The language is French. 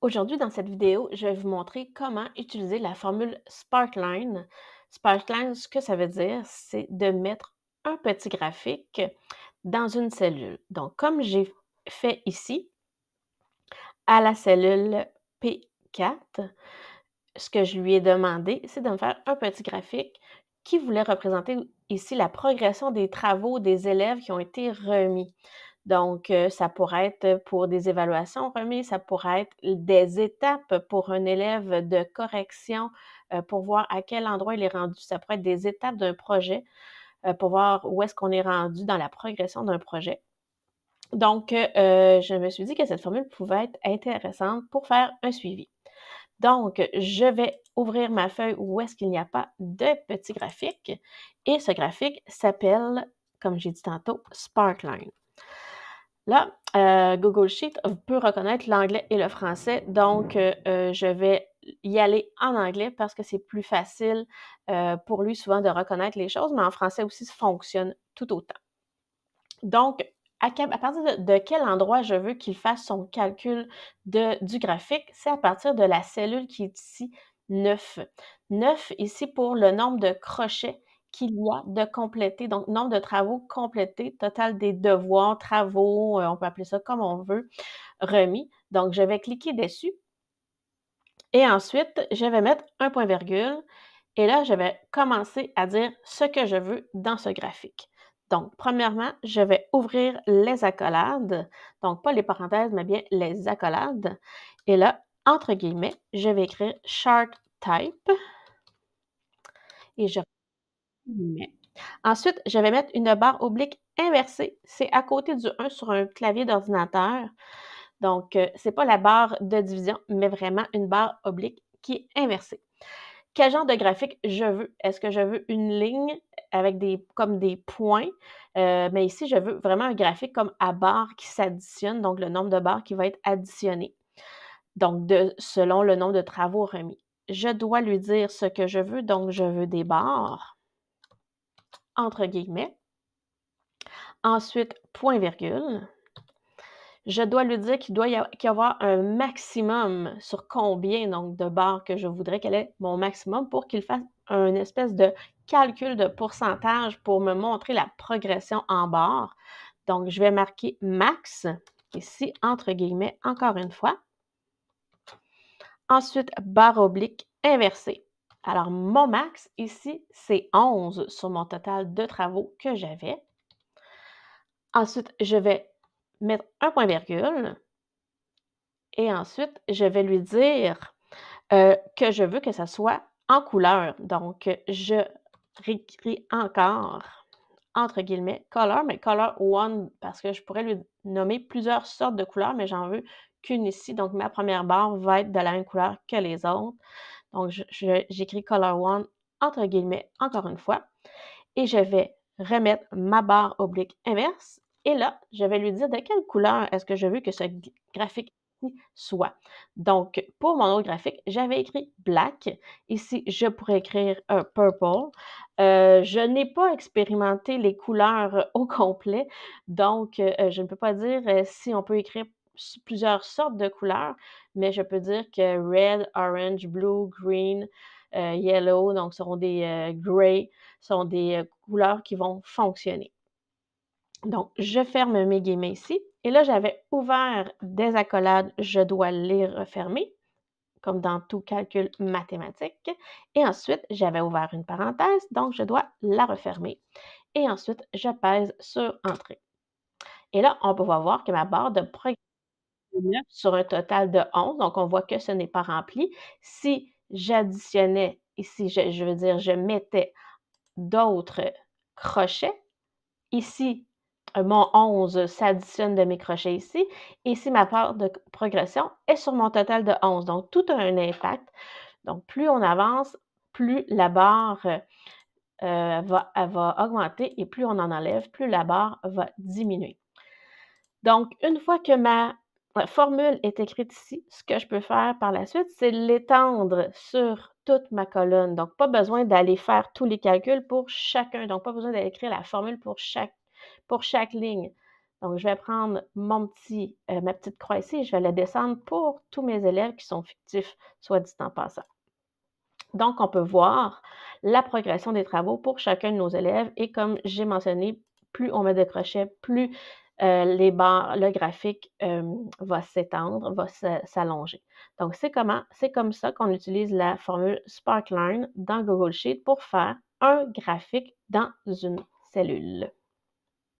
Aujourd'hui, dans cette vidéo, je vais vous montrer comment utiliser la formule Sparkline. Sparkline, ce que ça veut dire, c'est de mettre un petit graphique dans une cellule. Donc, comme j'ai fait ici, à la cellule P4, ce que je lui ai demandé, c'est de me faire un petit graphique qui voulait représenter ici la progression des travaux des élèves qui ont été remis. Donc, euh, ça pourrait être pour des évaluations remises, ça pourrait être des étapes pour un élève de correction euh, pour voir à quel endroit il est rendu. Ça pourrait être des étapes d'un projet euh, pour voir où est-ce qu'on est rendu dans la progression d'un projet. Donc, je me suis dit que cette formule pouvait être intéressante pour faire un suivi. Donc, je vais ouvrir ma feuille où est-ce qu'il n'y a pas de petit graphique et ce graphique s'appelle, comme j'ai dit tantôt, Sparkline. Là, euh, Google Sheet peut reconnaître l'anglais et le français, donc euh, euh, je vais y aller en anglais parce que c'est plus facile pour lui souvent de reconnaître les choses, mais en français aussi, ça fonctionne tout autant. Donc, à, partir de, quel endroit je veux qu'il fasse son calcul de, du graphique, c'est à partir de la cellule qui est ici 9. 9 ici pour le nombre de crochets qu'il y a de compléter, donc nombre de travaux complétés, total des devoirs, travaux, euh, on peut appeler ça comme on veut, remis. Donc, je vais cliquer dessus. Et ensuite, je vais mettre un point virgule. Et là, je vais commencer à dire ce que je veux dans ce graphique. Donc, premièrement, je vais ouvrir les accolades. Donc, pas les parenthèses, mais bien les accolades. Et là, entre guillemets, je vais écrire chart type. Et je Ensuite, je vais mettre une barre oblique inversée. C'est à côté du 1 sur un clavier d'ordinateur. Donc, euh, c'est ce n'est pas la barre de division, mais vraiment une barre oblique qui est inversée. Quel genre de graphique je veux? Est-ce que je veux une ligne avec des, comme des points? Euh, mais ici, je veux vraiment un graphique comme à barre qui s'additionne, donc le nombre de barres qui va être additionné, donc selon le nombre de travaux remis. Je dois lui dire ce que je veux, donc je veux des barres entre guillemets. Ensuite, point virgule. Je dois lui dire qu'il doit y avoir un maximum sur combien donc, de barres que je voudrais qu'elle ait mon maximum pour qu'il fasse une espèce de calcul de pourcentage pour me montrer la progression en barres. Donc, je vais marquer max ici, entre guillemets, encore une fois. Ensuite, barre oblique inversée. Alors, mon max ici, c'est 11 sur mon total de travaux que j'avais. Ensuite, je vais mettre un point virgule. Et ensuite, je vais lui dire euh, que je veux que ça soit en couleur. Donc, je réécris encore, entre guillemets, color, mais color one, parce que je pourrais lui nommer plusieurs sortes de couleurs, mais j'en veux qu'une ici. Donc, ma première barre va être de la même couleur que les autres. Donc, j'écris color one entre guillemets encore une fois et je vais remettre ma barre oblique inverse et là, je vais lui dire de quelle couleur est-ce que je veux que ce graphique soit. Donc, pour mon autre graphique, j'avais écrit black. Ici, je pourrais écrire purple. Euh, je n'ai pas expérimenté les couleurs au complet, donc euh, je ne peux pas dire euh, si on peut écrire plusieurs sortes de couleurs, mais je peux dire que red, orange, blue, green, euh, yellow, donc seront des euh, gray, sont des euh, couleurs qui vont fonctionner. Donc, je ferme mes guillemets ici. Et là, j'avais ouvert des accolades, je dois les refermer, comme dans tout calcul mathématique. Et ensuite, j'avais ouvert une parenthèse, donc je dois la refermer. Et ensuite, je pèse sur Entrée. Et là, on peut voir que ma barre de sur un total de 11, donc on voit que ce n'est pas rempli. Si j'additionnais, ici, je, veux dire, je mettais d'autres crochets, ici, euh, mon 11 s'additionne de mes crochets ici. Ici, ma part de progression est sur mon total de 11. Donc, tout a un impact. Donc, plus on avance, plus la barre euh, va, va, augmenter et plus on en enlève, plus la barre va diminuer. Donc, une fois que ma la formule est écrite ici. Ce que je peux faire par la suite, c'est l'étendre sur toute ma colonne. Donc, pas besoin d'aller faire tous les calculs pour chacun. Donc, pas besoin d'aller écrire la formule pour chaque, pour chaque ligne. Donc, je vais prendre euh, ma petite croix ici et je vais la descendre pour tous mes élèves qui sont fictifs, soit dit en passant. Donc, on peut voir la progression des travaux pour chacun de nos élèves. Et comme j'ai mentionné, plus on met de crochets, plus euh, les barres, le graphique euh, va s'étendre, va s'allonger. Donc, c'est comment? C'est comme ça qu'on utilise la formule Sparkline dans Google Sheet pour faire un graphique dans une cellule.